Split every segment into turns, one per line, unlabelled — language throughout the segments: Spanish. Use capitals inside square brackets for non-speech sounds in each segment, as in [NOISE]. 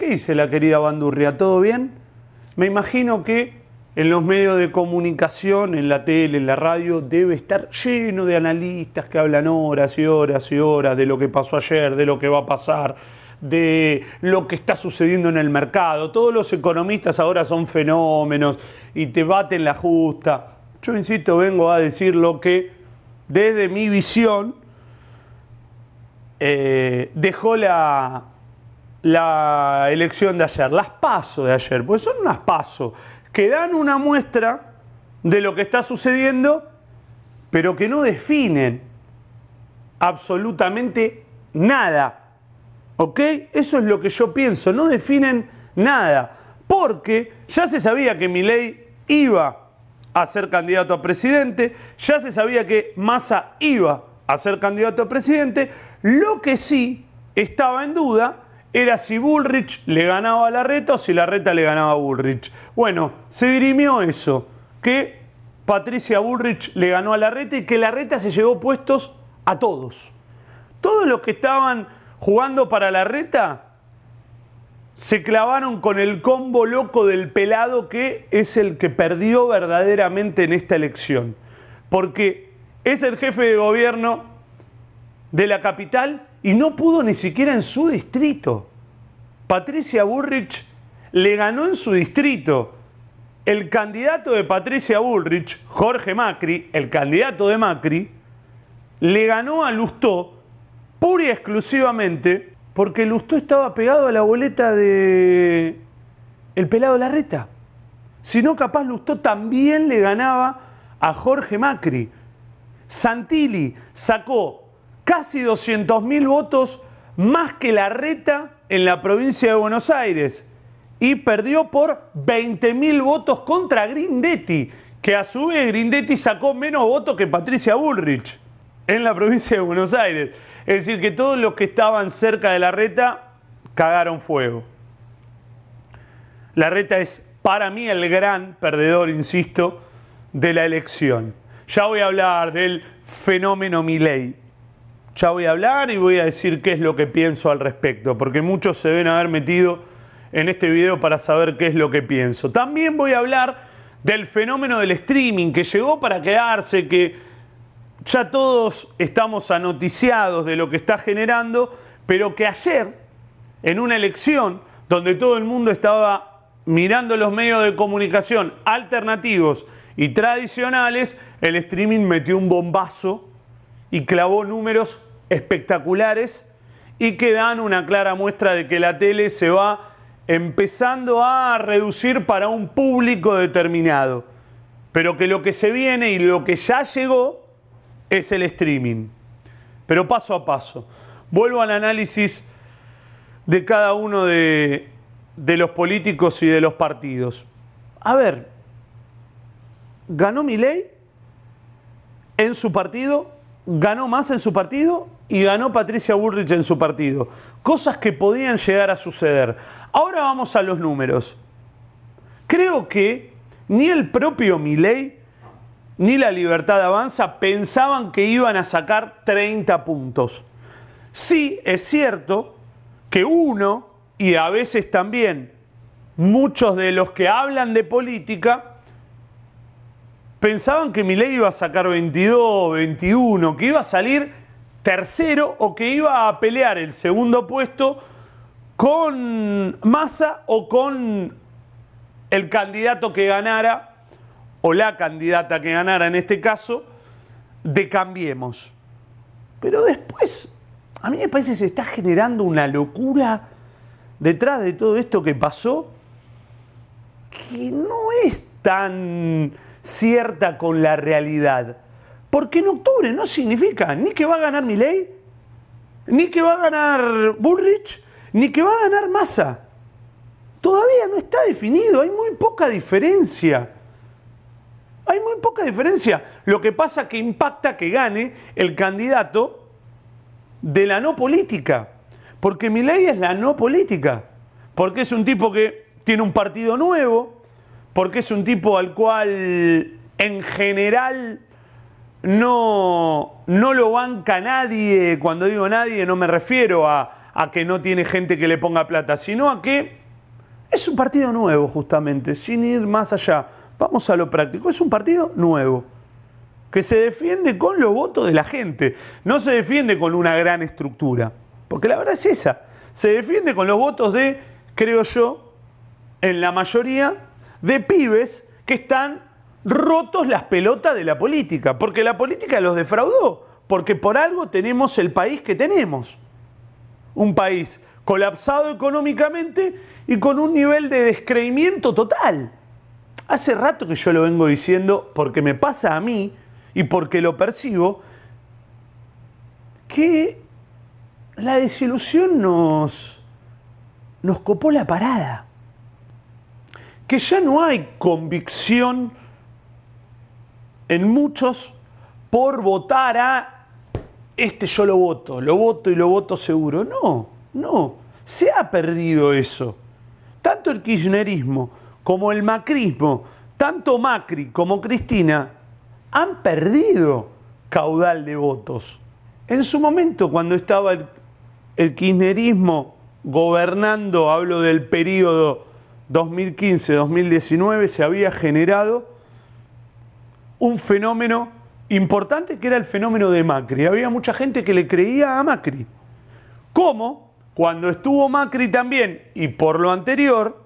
¿Qué dice la querida Bandurria? ¿Todo bien? Me imagino que en los medios de comunicación, en la tele, en la radio, debe estar lleno de analistas que hablan horas y horas y horas de lo que pasó ayer, de lo que va a pasar, de lo que está sucediendo en el mercado. Todos los economistas ahora son fenómenos y te baten la justa. Yo insisto, vengo a decir lo que desde mi visión eh, dejó la, la elección de ayer, las pasos de ayer, pues son unas pasos que dan una muestra de lo que está sucediendo, pero que no definen absolutamente nada. ¿Ok? Eso es lo que yo pienso, no definen nada, porque ya se sabía que mi iba a ser candidato a presidente, ya se sabía que Massa iba a ser candidato a presidente, lo que sí estaba en duda era si Bullrich le ganaba a la reta o si la reta le ganaba a Bullrich. Bueno, se dirimió eso, que Patricia Bullrich le ganó a la reta y que la reta se llevó puestos a todos. Todos los que estaban jugando para la reta se clavaron con el combo loco del pelado que es el que perdió verdaderamente en esta elección. Porque es el jefe de gobierno de la capital y no pudo ni siquiera en su distrito. Patricia Bullrich le ganó en su distrito. El candidato de Patricia Bullrich, Jorge Macri, el candidato de Macri, le ganó a Lustó pura y exclusivamente porque Lustó estaba pegado a la boleta de el pelado Larreta. Si no, capaz Lustó también le ganaba a Jorge Macri. Santilli sacó casi 200.000 votos más que la reta en la provincia de Buenos Aires y perdió por 20.000 votos contra Grindetti, que a su vez Grindetti sacó menos votos que Patricia Bullrich en la provincia de Buenos Aires. Es decir, que todos los que estaban cerca de la reta cagaron fuego. La reta es para mí el gran perdedor, insisto, de la elección. Ya voy a hablar del fenómeno Milei. Ya voy a hablar y voy a decir qué es lo que pienso al respecto, porque muchos se ven haber metido en este video para saber qué es lo que pienso. También voy a hablar del fenómeno del streaming que llegó para quedarse, que ya todos estamos anoticiados de lo que está generando, pero que ayer, en una elección donde todo el mundo estaba mirando los medios de comunicación alternativos y tradicionales, el streaming metió un bombazo y clavó números espectaculares y que dan una clara muestra de que la tele se va empezando a reducir para un público determinado, pero que lo que se viene y lo que ya llegó es el streaming. Pero paso a paso, vuelvo al análisis de cada uno de, los políticos y de los partidos. A ver, ganó mi ley en su partido ganó más en su partido y ganó Patricia Bullrich en su partido. Cosas que podían llegar a suceder. Ahora vamos a los números. Creo que ni el propio Milei ni la Libertad Avanza pensaban que iban a sacar 30 puntos. Sí, es cierto que uno, y a veces también muchos de los que hablan de política, pensaban que Milei iba a sacar 22, 21, que iba a salir tercero o que iba a pelear el segundo puesto con Massa o con el candidato que ganara, o la candidata que ganara en este caso, de Cambiemos. Pero después, a mí me parece que se está generando una locura detrás de todo esto que pasó, que no es tan cierta con la realidad. Porque en octubre no significa ni que va a ganar Milei, ni que va a ganar Bullrich, ni que va a ganar Massa. Todavía no está definido, hay muy poca diferencia. Hay muy poca diferencia. Lo que pasa que impacta que gane el candidato de la no política. Porque Milei es la no política. Porque es un tipo que tiene un partido nuevo, porque es un tipo al cual en general no, no lo banca nadie. Cuando digo nadie no me refiero a, a que no tiene gente que le ponga plata, sino a que es un partido nuevo justamente, sin ir más allá. Vamos a lo práctico, es un partido nuevo que se defiende con los votos de la gente, no se defiende con una gran estructura, porque la verdad es esa, se defiende con los votos de, creo yo, en la mayoría, de pibes que están rotos las pelotas de la política, porque la política los defraudó, porque por algo tenemos el país que tenemos. Un país colapsado económicamente y con un nivel de descreimiento total. Hace rato que yo lo vengo diciendo porque me pasa a mí y porque lo percibo, que la desilusión nos, nos copó la parada que ya no hay convicción en muchos por votar a este yo lo voto, lo voto y lo voto seguro. No, no, se ha perdido eso. Tanto el kirchnerismo como el macrismo, tanto Macri como Cristina, han perdido caudal de votos. En su momento, cuando estaba el, el kirchnerismo gobernando, hablo del periodo 2015-2019 se había generado un fenómeno importante que era el fenómeno de Macri. Había mucha gente que le creía a Macri. Como Cuando estuvo Macri también y por lo anterior,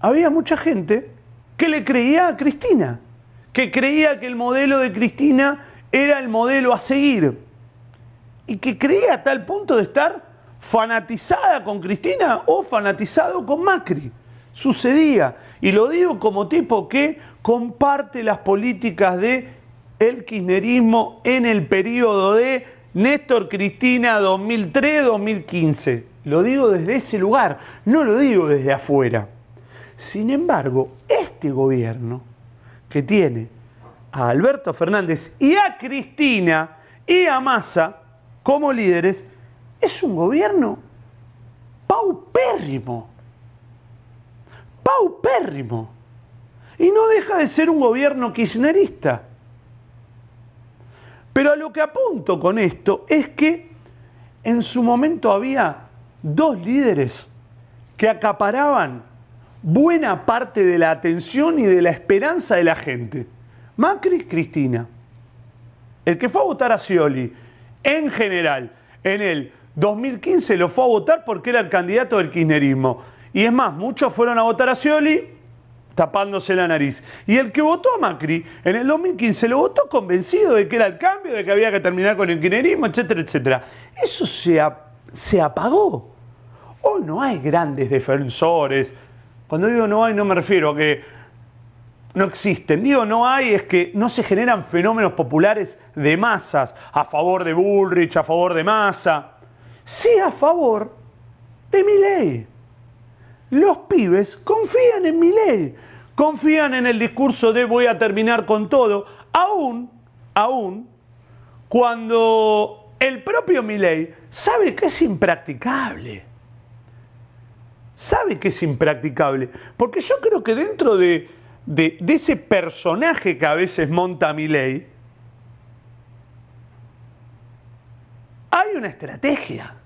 había mucha gente que le creía a Cristina, que creía que el modelo de Cristina era el modelo a seguir y que creía hasta tal punto de estar fanatizada con Cristina o fanatizado con Macri sucedía. Y lo digo como tipo que comparte las políticas de el kirchnerismo en el periodo de Néstor Cristina 2003-2015. Lo digo desde ese lugar, no lo digo desde afuera. Sin embargo, este gobierno que tiene a Alberto Fernández y a Cristina y a Massa como líderes, es un gobierno paupérrimo. Y no deja de ser un gobierno kirchnerista. Pero a lo que apunto con esto es que en su momento había dos líderes que acaparaban buena parte de la atención y de la esperanza de la gente. Macri, Cristina. El que fue a votar a Scioli, en general, en el 2015 lo fue a votar porque era el candidato del kirchnerismo. Y es más, muchos fueron a votar a Scioli tapándose la nariz. Y el que votó a Macri en el 2015 lo votó convencido de que era el cambio, de que había que terminar con el kirchnerismo, etcétera, etcétera. Eso se, se apagó. Hoy no hay grandes defensores. Cuando digo no hay no me refiero a que no existen. Digo no hay es que no se generan fenómenos populares de masas a favor de Bullrich, a favor de Massa. Sí a favor de mi los pibes confían en mi ley, confían en el discurso de voy a terminar con todo, aún, aún, cuando el propio Milei sabe que es impracticable. Sabe que es impracticable. Porque yo creo que dentro de, ese personaje que a veces monta Milei, hay una estrategia.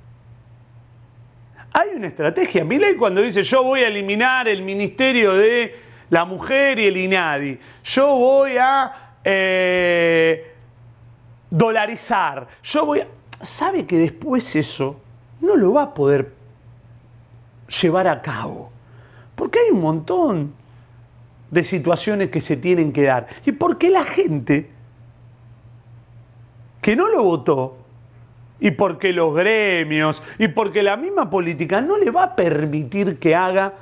Hay una estrategia. Milei cuando dice yo voy a eliminar el Ministerio de la Mujer y el INADI, yo voy a eh, dolarizar, yo voy a... Sabe que después eso no lo va a poder llevar a cabo. Porque hay un montón de situaciones que se tienen que dar. Y porque la gente que no lo votó y porque los gremios y porque la misma política no le va a permitir que haga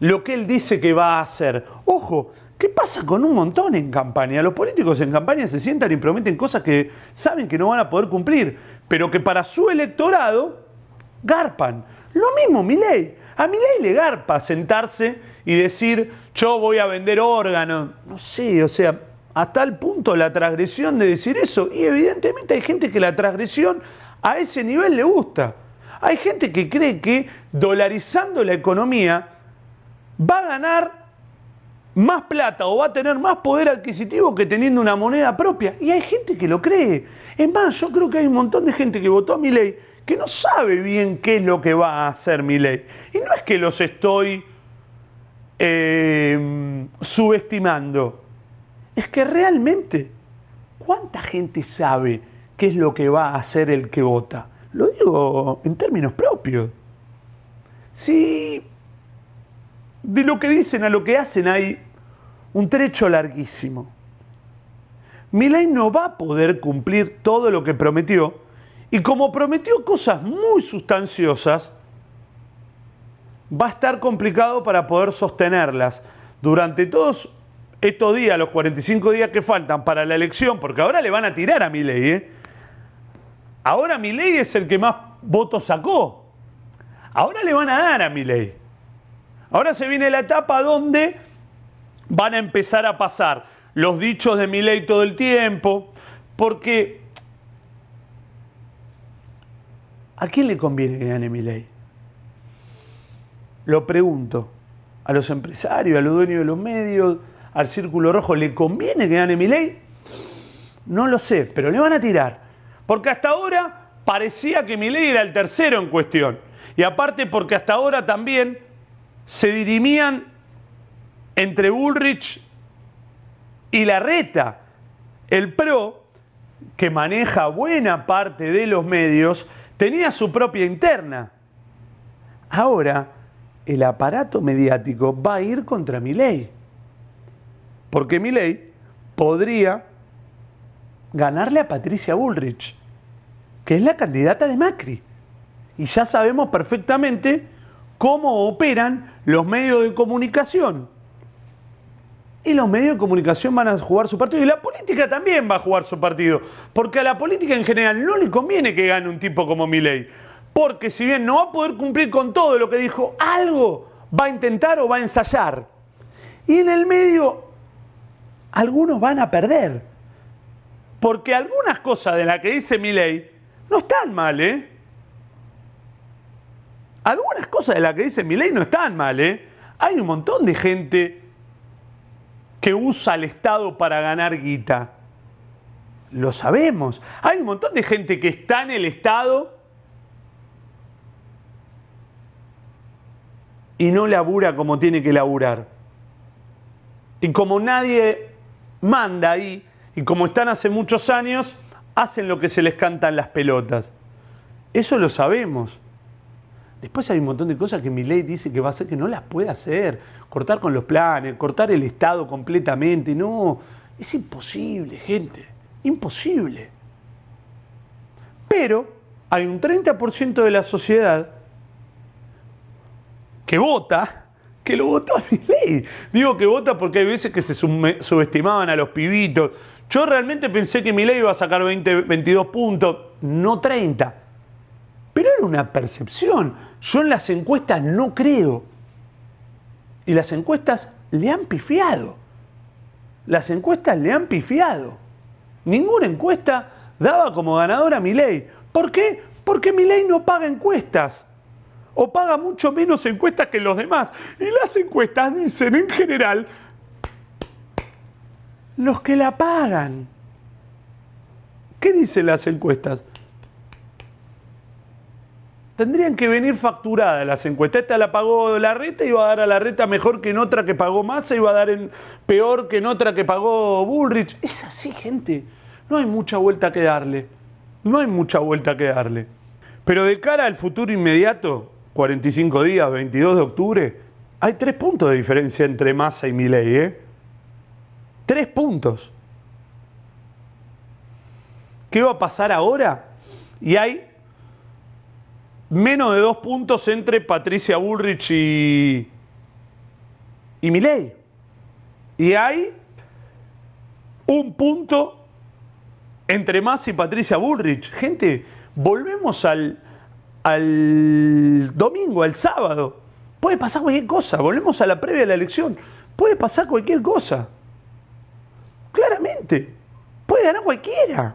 lo que él dice que va a hacer. Ojo, ¿qué pasa con un montón en campaña? Los políticos en campaña se sientan y prometen cosas que saben que no van a poder cumplir, pero que para su electorado garpan. Lo mismo mi ley. A mi ley le garpa sentarse y decir, yo voy a vender órganos. No sé, o sea, hasta el punto la transgresión de decir eso. Y evidentemente hay gente que la transgresión a ese nivel le gusta. Hay gente que cree que dolarizando la economía va a ganar más plata o va a tener más poder adquisitivo que teniendo una moneda propia. Y hay gente que lo cree. Es más, yo creo que hay un montón de gente que votó a mi ley que no sabe bien qué es lo que va a hacer mi ley. Y no es que los estoy eh, subestimando. Es que realmente, ¿cuánta gente sabe? qué es lo que va a hacer el que vota. Lo digo en términos propios. Si de lo que dicen a lo que hacen hay un trecho larguísimo. ...mi ley no va a poder cumplir todo lo que prometió y como prometió cosas muy sustanciosas, va a estar complicado para poder sostenerlas durante todos estos días, los 45 días que faltan para la elección, porque ahora le van a tirar a mi ¿eh? Ahora ley es el que más votos sacó. Ahora le van a dar a ley. Ahora se viene la etapa donde van a empezar a pasar los dichos de ley todo el tiempo, porque ¿a quién le conviene que gane ley? Lo pregunto a los empresarios, a los dueños de los medios, al círculo rojo, ¿le conviene que gane ley? No lo sé, pero le van a tirar. Porque hasta ahora parecía que Milei era el tercero en cuestión. Y aparte porque hasta ahora también se dirimían entre Bullrich y Larreta. El PRO, que maneja buena parte de los medios, tenía su propia interna. Ahora, el aparato mediático va a ir contra Milei. Porque Milei podría ganarle a Patricia Bullrich, que es la candidata de Macri. Y ya sabemos perfectamente cómo operan los medios de comunicación. Y los medios de comunicación van a jugar su partido. Y la política también va a jugar su partido. Porque a la política en general no le conviene que gane un tipo como Milei. Porque si bien no va a poder cumplir con todo lo que dijo, algo va a intentar o va a ensayar. Y en el medio, algunos van a perder. Porque algunas cosas de las que dice mi ley no están mal, ¿eh? Algunas cosas de las que dice mi ley no están mal, ¿eh? Hay un montón de gente que usa el Estado para ganar guita. Lo sabemos. Hay un montón de gente que está en el Estado y no labura como tiene que laburar. Y como nadie manda ahí, y como están hace muchos años, hacen lo que se les cantan las pelotas. Eso lo sabemos. Después hay un montón de cosas que mi ley dice que va a hacer que no las puede hacer. Cortar con los planes, cortar el Estado completamente. No, es imposible, gente. Imposible. Pero hay un 30% de la sociedad que vota, que lo votó a mi ley. Digo que vota porque hay veces que se subestimaban a los pibitos. Yo realmente pensé que ley iba a sacar 22 puntos, no 30. Pero era una percepción. Yo en las encuestas no creo. Y las encuestas le han pifiado. Las encuestas le han pifiado. Ninguna encuesta daba como ganadora a ley. ¿Por qué? Porque ley no paga encuestas. O paga mucho menos encuestas que los demás. Y las encuestas dicen en general los que la pagan. ¿Qué dicen las encuestas? Tendrían que venir facturadas las encuestas. Esta la pagó la reta y va a dar a la reta mejor que en otra que pagó Massa y va a dar en peor que en otra que pagó Bullrich. Es así, gente. No hay mucha vuelta que darle. No hay mucha vuelta que darle. Pero de cara al futuro inmediato, 45 días, 22 de octubre, hay tres puntos de diferencia entre Massa y Milei. ¿eh? Tres puntos. ¿Qué va a pasar ahora? Y hay menos de dos puntos entre Patricia Bullrich y, y Miley. Y hay un punto entre Más y Patricia Bullrich. Gente, volvemos al, al domingo, al sábado. Puede pasar cualquier cosa. Volvemos a la previa de la elección. Puede pasar cualquier cosa. Claramente, puede ganar cualquiera.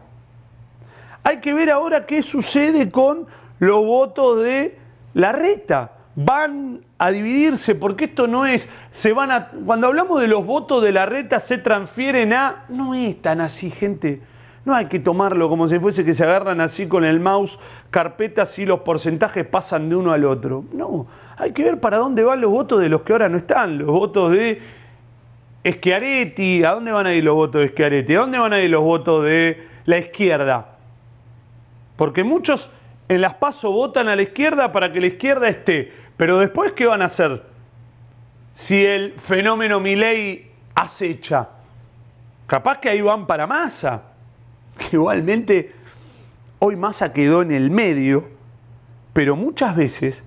Hay que ver ahora qué sucede con los votos de la reta. Van a dividirse, porque esto no es, se van a, cuando hablamos de los votos de la reta se transfieren a, no es tan así, gente. No hay que tomarlo como si fuese que se agarran así con el mouse carpetas y los porcentajes pasan de uno al otro. No, hay que ver para dónde van los votos de los que ahora no están, los votos de Schiaretti, ¿a dónde van a ir los votos de Schiaretti? ¿A dónde van a ir los votos de la izquierda? Porque muchos en las PASO votan a la izquierda para que la izquierda esté. Pero después, ¿qué van a hacer? Si el fenómeno Milei acecha. Capaz que ahí van para Massa. Que [LAUGHS] igualmente hoy Massa quedó en el medio. Pero muchas veces,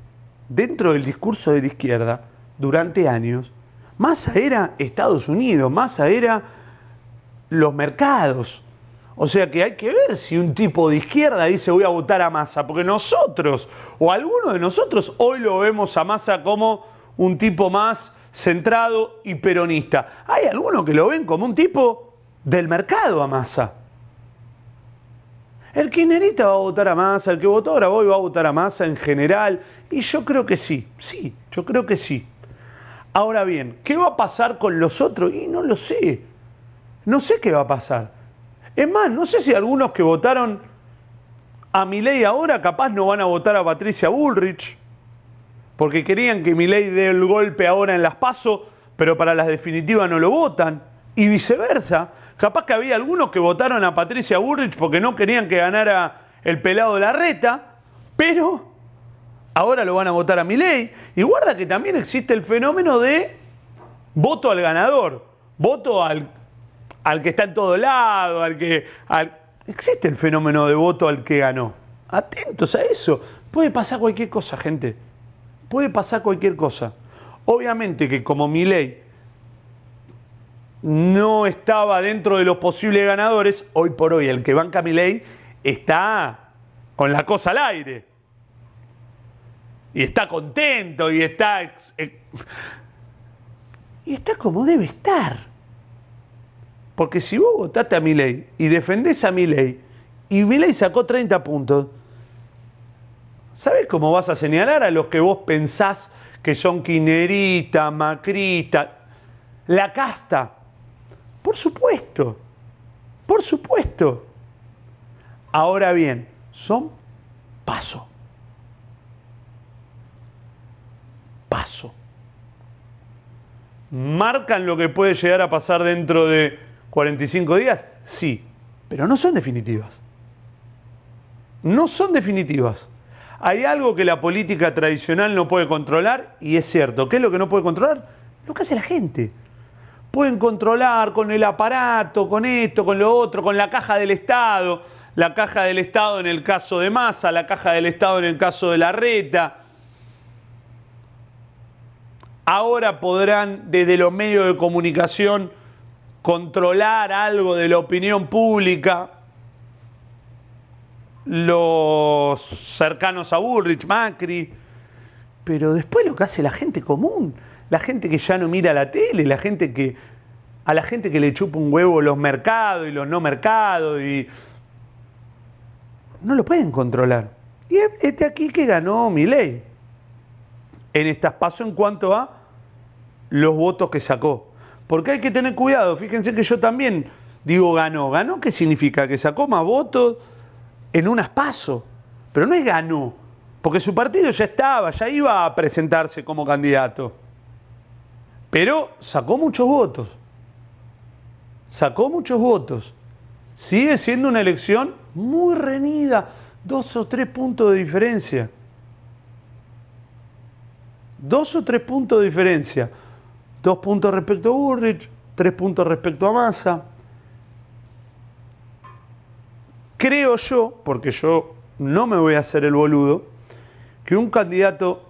dentro del discurso de la izquierda, durante años, Massa era Estados Unidos, Massa era los mercados. O sea que hay que ver si un tipo de izquierda dice voy a votar a Massa, porque nosotros o alguno de nosotros hoy lo vemos a Massa como un tipo más centrado y peronista. Hay algunos que lo ven como un tipo del mercado a Massa. El kirchnerista va a votar a Massa, el que votó ahora hoy va a votar a Massa en general. Y yo creo que sí, sí, yo creo que sí. Ahora bien, ¿qué va a pasar con los otros? Y no lo sé. No sé qué va a pasar. Es más, no sé si algunos que votaron a Milei ahora capaz no van a votar a Patricia Bullrich, porque querían que Milei dé el golpe ahora en las PASO, pero para las definitivas no lo votan. Y viceversa, capaz que había algunos que votaron a Patricia Bullrich porque no querían que ganara el pelado de la reta, pero ahora lo van a votar a mi ley. Y guarda que también existe el fenómeno de voto al ganador, voto al, al que está en todo lado, al que... existe el fenómeno de voto al que ganó. Atentos a eso. Puede pasar cualquier cosa, gente. Puede pasar cualquier cosa. Obviamente que como mi ley no estaba dentro de los posibles ganadores, hoy por hoy el que banca mi ley está con la cosa al aire y está contento y está... y está como debe estar. Porque si vos votaste a mi ley y defendés a mi ley y mi ley sacó 30 puntos, ¿sabés cómo vas a señalar a los que vos pensás que son quinerita, macrita, la casta? Por supuesto, por supuesto. Ahora bien, son paso. paso. ¿Marcan lo que puede llegar a pasar dentro de 45 días? Sí, pero no son definitivas. No son definitivas. Hay algo que la política tradicional no puede controlar y es cierto. ¿Qué es lo que no puede controlar? Lo que hace la gente. Pueden controlar con el aparato, con esto, con lo otro, con la caja del Estado, la caja del Estado en el caso de Massa, la caja del Estado en el caso de la reta ahora podrán desde los medios de comunicación controlar algo de la opinión pública los cercanos a Bullrich, Macri, pero después lo que hace la gente común, la gente que ya no mira la tele, la gente que a la gente que le chupa un huevo los mercados y los no mercados y no lo pueden controlar. Y este aquí que ganó mi ley en estas pasos en cuanto a los votos que sacó. Porque hay que tener cuidado, fíjense que yo también digo ganó. ¿Ganó qué significa? Que sacó más votos en un pasos, pero no es ganó, porque su partido ya estaba, ya iba a presentarse como candidato. Pero sacó muchos votos, sacó muchos votos. Sigue siendo una elección muy reñida, dos o tres puntos de diferencia. Dos o tres puntos de diferencia. Dos puntos respecto a Burrich, tres puntos respecto a Massa. Creo yo, porque yo no me voy a hacer el boludo, que un candidato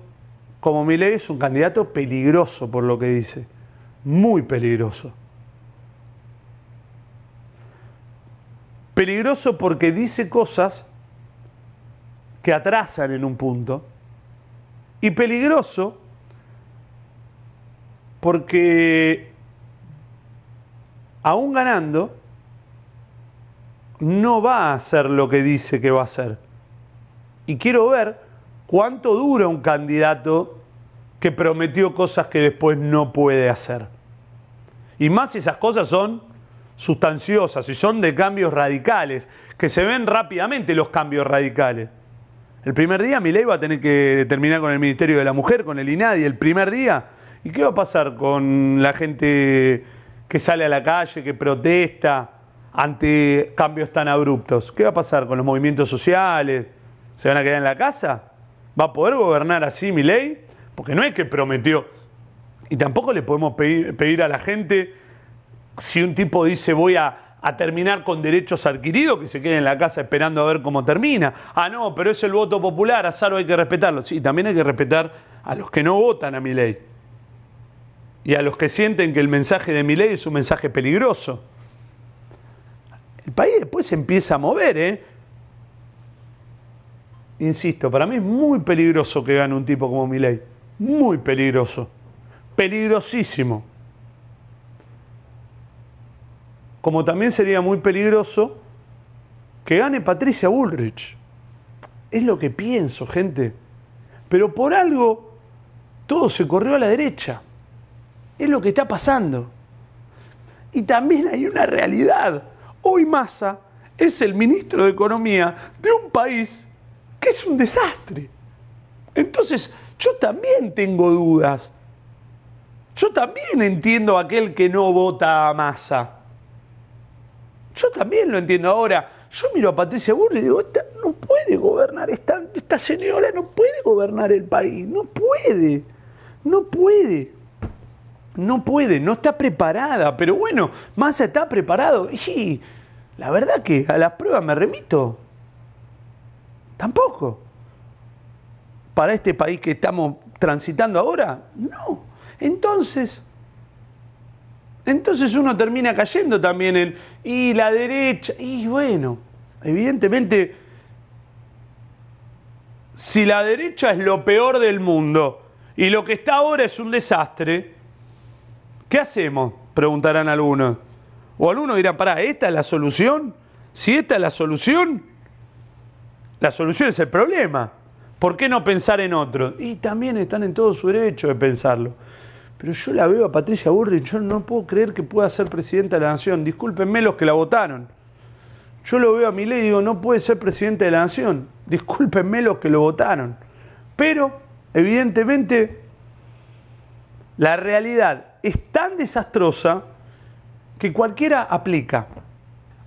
como Milei es un candidato peligroso por lo que dice, muy peligroso. Peligroso porque dice cosas que atrasan en un punto y peligroso porque aún ganando, no va a hacer lo que dice que va a hacer. Y quiero ver cuánto dura un candidato que prometió cosas que después no puede hacer. Y más si esas cosas son sustanciosas, y son de cambios radicales, que se ven rápidamente los cambios radicales. El primer día ley va a tener que terminar con el Ministerio de la Mujer, con el INADI. El primer día ¿Y qué va a pasar con la gente que sale a la calle, que protesta ante cambios tan abruptos? ¿Qué va a pasar con los movimientos sociales? ¿Se van a quedar en la casa? ¿Va a poder gobernar así mi ley? Porque no es que prometió. Y tampoco le podemos pedir, a la gente, si un tipo dice voy a terminar con derechos adquiridos que se quede en la casa esperando a ver cómo termina. Ah, no, pero es el voto popular, a Saro hay que respetarlo. Y también hay que respetar a los que no votan a mi ley y a los que sienten que el mensaje de mi es un mensaje peligroso. El país después se empieza a mover, ¿eh? Insisto, para mí es muy peligroso que gane un tipo como Milei. Muy peligroso. Peligrosísimo. Como también sería muy peligroso que gane Patricia Bullrich. Es lo que pienso, gente. Pero por algo todo se corrió a la derecha. Es lo que está pasando. Y también hay una realidad. Hoy Massa es el ministro de Economía de un país que es un desastre. Entonces, yo también tengo dudas. Yo también entiendo a aquel que no vota a Massa. Yo también lo entiendo. Ahora, yo miro a Patricia burle y digo, esta no puede gobernar, esta, esta señora no puede gobernar el país, no puede, no puede no puede, no está preparada, pero bueno, Massa está preparado. Y la verdad que a las pruebas me remito. Tampoco. Para este país que estamos transitando ahora, no. Entonces, entonces uno termina cayendo también en, y la derecha, y bueno, evidentemente, si la derecha es lo peor del mundo y lo que está ahora es un desastre, ¿Qué hacemos? Preguntarán algunos. O algunos dirán, pará, ¿esta es la solución? Si esta es la solución, la solución es el problema. ¿Por qué no pensar en otro? Y también están en todo su derecho de pensarlo. Pero yo la veo a Patricia Burri, yo no puedo creer que pueda ser presidenta de la nación. Discúlpenme los que la votaron. Yo lo veo a mi ley y digo, no puede ser presidente de la nación. Discúlpenme los que lo votaron. Pero, evidentemente, la realidad es tan desastrosa que cualquiera aplica.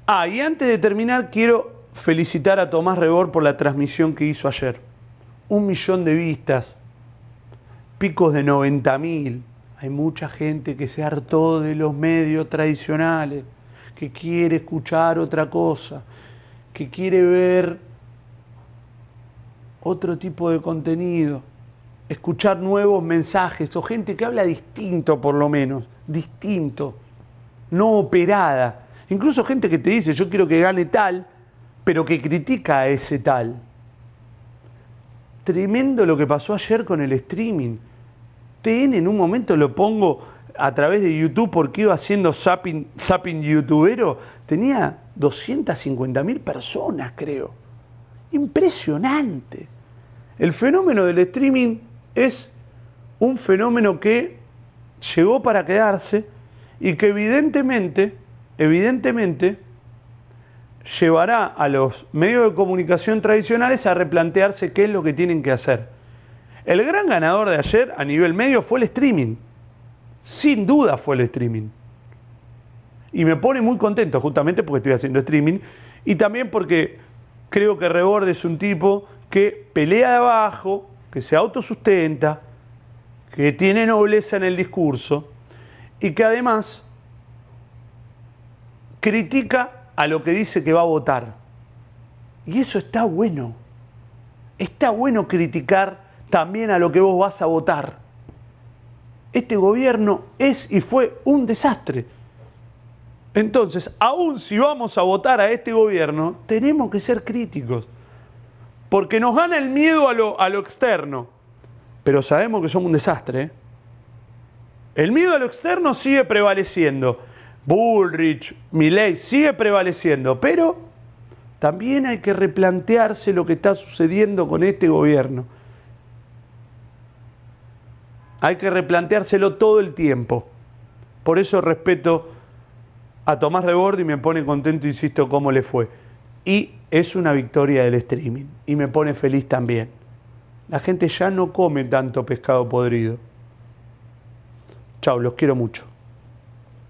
Ah, y antes de terminar quiero felicitar a Tomás Rebor por la transmisión que hizo ayer. Un millón de vistas, picos de 90 mil. Hay mucha gente que se hartó de los medios tradicionales, que quiere escuchar otra cosa, que quiere ver otro tipo de contenido escuchar nuevos mensajes o gente que habla distinto por lo menos, distinto, no operada. Incluso gente que te dice yo quiero que gane tal, pero que critica a ese tal. Tremendo lo que pasó ayer con el streaming. TN en un momento lo pongo a través de YouTube porque iba haciendo zapping, zapping youtubero. Tenía 250 mil personas, creo. Impresionante. El fenómeno del streaming es un fenómeno que llegó para quedarse y que evidentemente, evidentemente, llevará a los medios de comunicación tradicionales a replantearse qué es lo que tienen que hacer. El gran ganador de ayer a nivel medio fue el streaming. Sin duda fue el streaming. Y me pone muy contento justamente porque estoy haciendo streaming y también porque creo que Reborde es un tipo que pelea de abajo, que se autosustenta, que tiene nobleza en el discurso y que además critica a lo que dice que va a votar. Y eso está bueno. Está bueno criticar también a lo que vos vas a votar. Este gobierno es y fue un desastre. Entonces, aun si vamos a votar a este gobierno, tenemos que ser críticos. Porque nos gana el miedo a lo, externo. Pero sabemos que somos un desastre. ¿eh? El miedo a lo externo sigue prevaleciendo. Bullrich, Milley, sigue prevaleciendo. Pero también hay que replantearse lo que está sucediendo con este gobierno. Hay que replanteárselo todo el tiempo. Por eso respeto a Tomás Rebordi y me pone contento, insisto, cómo le fue. Y es una victoria del streaming y me pone feliz también. La gente ya no come tanto pescado podrido. Chao, los quiero mucho.